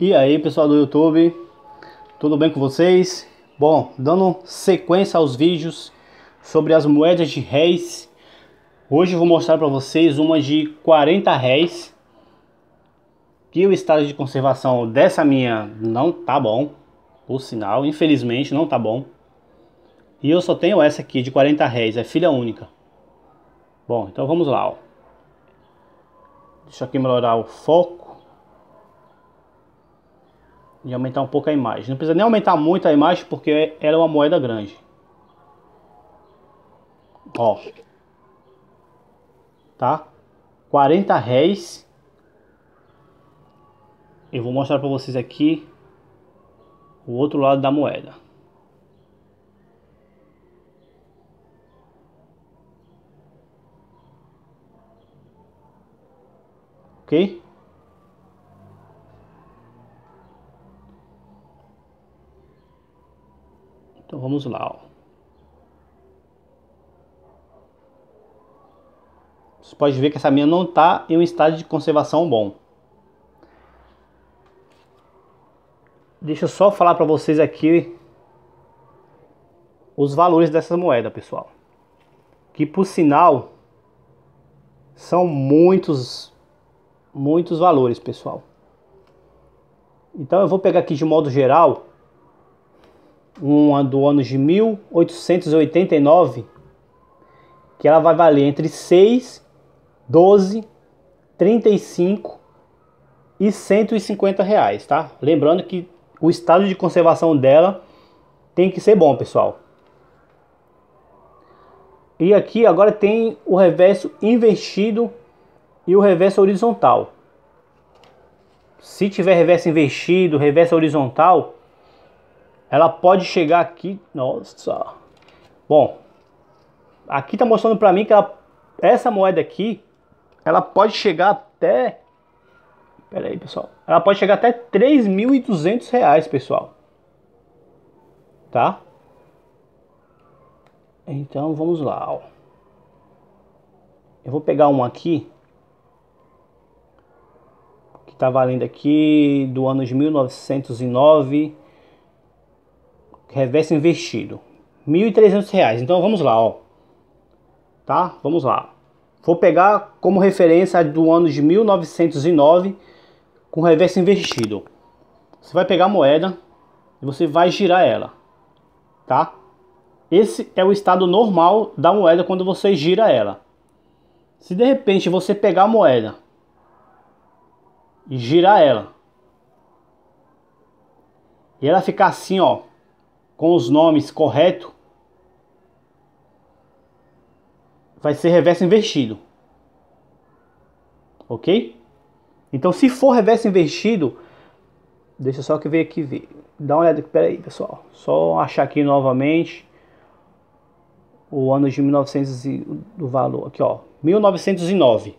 E aí pessoal do YouTube, tudo bem com vocês? Bom, dando sequência aos vídeos sobre as moedas de réis, hoje vou mostrar para vocês uma de 40 réis, que o estado de conservação dessa minha não tá bom, por sinal, infelizmente não tá bom. E eu só tenho essa aqui de 40 réis, é filha única. Bom, então vamos lá, ó. Deixa eu aqui melhorar o foco e aumentar um pouco a imagem. Não precisa nem aumentar muito a imagem porque ela é uma moeda grande. Ó. Tá? 40 réis. Eu vou mostrar para vocês aqui o outro lado da moeda. OK? Então vamos lá, ó. Você pode ver que essa mina não está em um estado de conservação bom. Deixa eu só falar para vocês aqui os valores dessa moeda, pessoal. Que por sinal são muitos muitos valores, pessoal. Então eu vou pegar aqui de modo geral uma do ano de 1889, que ela vai valer entre 6, 12, 35 e 150 reais, tá? Lembrando que o estado de conservação dela tem que ser bom, pessoal. E aqui agora tem o reverso invertido e o reverso horizontal. Se tiver reverso invertido, reverso horizontal, ela pode chegar aqui, nossa. Bom, aqui tá mostrando para mim que ela, essa moeda aqui, ela pode chegar até, pera aí pessoal, ela pode chegar até 3.200 reais, pessoal. Tá? Então vamos lá, ó. Eu vou pegar um aqui que tá valendo aqui do ano de 1909 Reverso investido. R$ 1.300. Então vamos lá, ó. Tá? Vamos lá. Vou pegar como referência do ano de 1909 com reverso investido. Você vai pegar a moeda e você vai girar ela, tá? Esse é o estado normal da moeda quando você gira ela. Se de repente você pegar a moeda e girar ela, e ela ficar assim, ó, com os nomes correto, vai ser reverso invertido. Ok? Então, se for reverso invertido, deixa só que eu ver aqui ver. Dá uma olhada aqui, peraí, pessoal. Só achar aqui novamente o ano de 1900 e, do valor aqui, ó, 1909.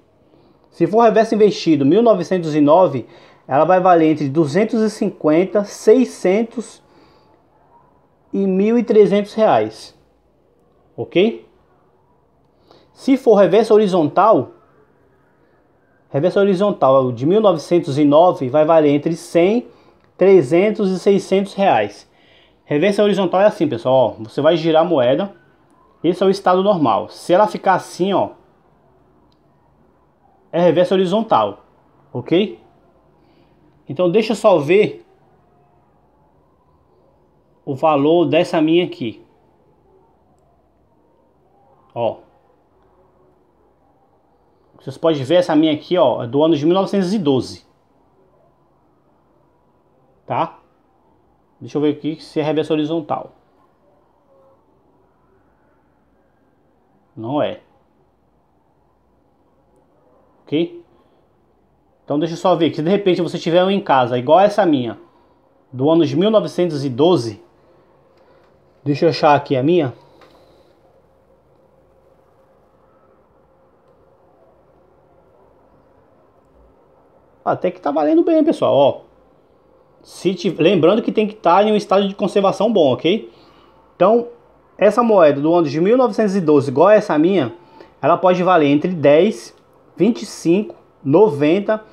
Se for reverso invertido, 1909, ela vai valer entre 250, 600 e R$ 1.300, ok? Se for reversa horizontal, reversa horizontal de 1909 vai valer entre 100, 300 e 600 reais. Reversa horizontal é assim, pessoal, ó, você vai girar a moeda, esse é o estado normal. Se ela ficar assim, ó, é reversa horizontal, ok? Então deixa eu só ver o valor dessa minha aqui. Ó. Vocês podem ver essa minha aqui, ó, é do ano de 1912. Tá? Deixa eu ver aqui se é reverso horizontal. Não é. Ok? Então deixa eu só ver que se de repente você tiver uma em casa igual essa minha, do ano de 1912, Deixa eu achar aqui a minha. Ah, até que tá valendo bem, pessoal, ó. Se te... Lembrando que tem que estar tá em um estado de conservação bom, ok? Então, essa moeda do ano de 1912, igual essa minha, ela pode valer entre 10, 25, 90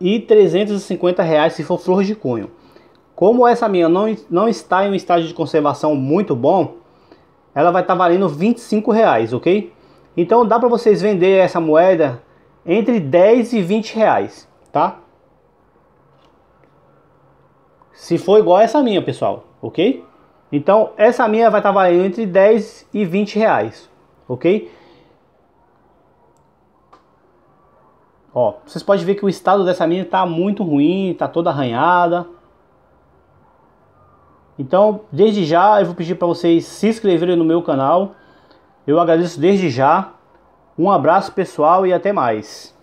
e 350 reais se for flor de cunho. Como essa minha não, não está em um estágio de conservação muito bom, ela vai estar tá valendo 25 reais, ok? Então dá para vocês vender essa moeda entre 10 e 20 reais, tá? Se for igual essa minha, pessoal, ok? Então essa minha vai estar tá valendo entre 10 e 20 reais, ok? Ó, vocês podem ver que o estado dessa minha está muito ruim, está toda arranhada, então, desde já, eu vou pedir para vocês se inscreverem no meu canal. Eu agradeço desde já. Um abraço pessoal e até mais.